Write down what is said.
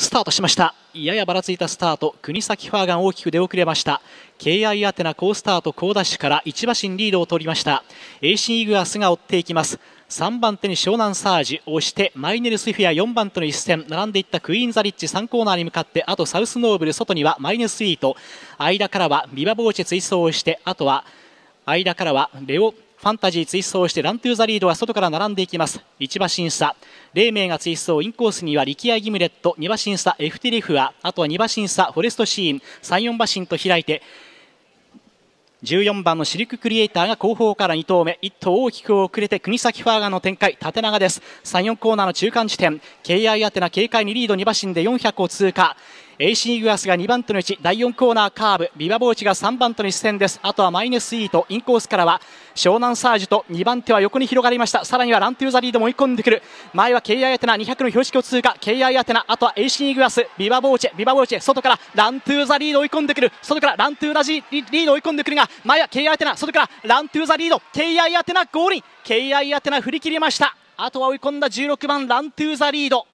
スタートしましたややばらついたスタート国崎ファーガン大きく出遅れました敬愛アテナ好スタート好ダッシュから1馬身リードを取りましたエイシンイグアスが追っていきます3番手に湘南サージ押してマイネルスフィア4番との一戦並んでいったクイーンザリッチ3コーナーに向かってあとサウスノーブル外にはマイネルスイート間からはビバボーチェ追走をしてあとは間からはレオファンタジー追走してラントゥーザリードは外から並んでいきます1馬審査黎明が追走インコースには力也ギムレット2馬審査エフティリフアあとは2馬審査フォレストシーン34馬審と開いて14番のシルククリエイターが後方から2投目1頭大きく遅れて国崎ファーガーの展開縦長です34コーナーの中間地点 KI アテナ警戒にリード2馬身で400を通過 AC グアスが2番手の位置第4コーナーカーブビバボーチが3番手の一戦ですあとはマイナスイートインコースからは湘南サージュと2番手は横に広がりましたさらにはラントゥーザリードも追い込んでくる前は KI アテナ200の標識を通過 KI アテナあとは AC グアスビバボーチェビバボーチェ外からラントゥーザリード追い込んでくる外からラントゥーザリード追い込んでくるが前は KI アテナ外からラントゥーザリード KI アテナゴール KI アテナ振り切りましたあとは追い込んだ16番ラントゥーザリード